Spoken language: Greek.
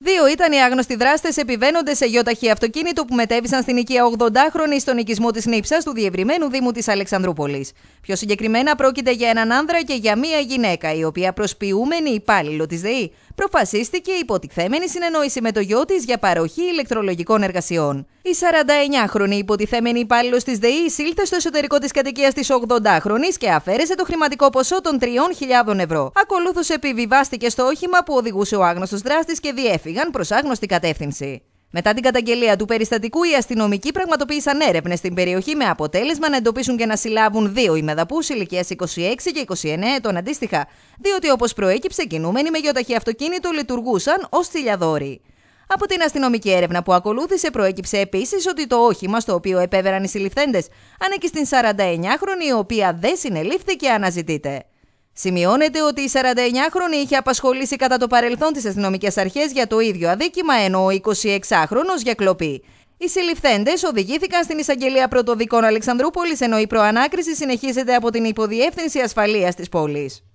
Δύο ήταν οι άγνωστοι δράστες επιβαίνοντες σε γιοταχή αυτοκίνητο που μετέβησαν στην οικία 80χρονη στον οικισμό της Νύψας του διευρυμένου Δήμου της Αλεξανδρούπολης. Πιο συγκεκριμένα πρόκειται για έναν άνδρα και για μία γυναίκα, η οποία προσποιούμενη υπάλληλο της ΔΕΗ προφασίστηκε υποτιθέμενη συνεννόηση με το γιο της για παροχή ηλεκτρολογικών εργασιών. Η 49χρονη υποτιθέμενη υπάλληλος της ΔΕΗ εισήλθε στο εσωτερικό της κατοικίας της 80χρονη και αφαίρεσε το χρηματικό ποσό των 3.000 ευρώ. Ακολούθως επιβιβάστηκε στο όχημα που οδηγούσε ο άγνωστος δράστης και διέφυγε έφυγαν προς άγνωστη κατεύθυνση. Μετά την καταγγελία του περιστατικού, οι αστυνομικοί πραγματοποίησαν έρευνες στην περιοχή με αποτέλεσμα να εντοπίσουν και να συλλάβουν δύο ημεδαπούς ηλικίας 26 και 29 ετών αντίστοιχα, διότι όπως προέκυψε, κινούμενοι με γεωταχή αυτοκίνητο λειτουργούσαν ως τσιλιαδόροι. Από την αστυνομική έρευνα που ακολούθησε, προέκυψε επίσης ότι το όχημα στο οποίο επέβεραν οι συλληφθέντες ανήκει στην 49χρονη, η οποία δεν συνελήφθηκε αναζητείται. Σημειώνεται ότι η 49χρονη είχε απασχολήσει κατά το παρελθόν τις αστυνομικές αρχές για το ίδιο αδίκημα, ενώ ο 26χρονο για κλοπή. Οι συλληφθέντες οδηγήθηκαν στην εισαγγελία πρωτοδικών Αλεξανδρούπολης, ενώ η προανάκριση συνεχίζεται από την υποδιεύθυνση ασφαλείας της πόλης.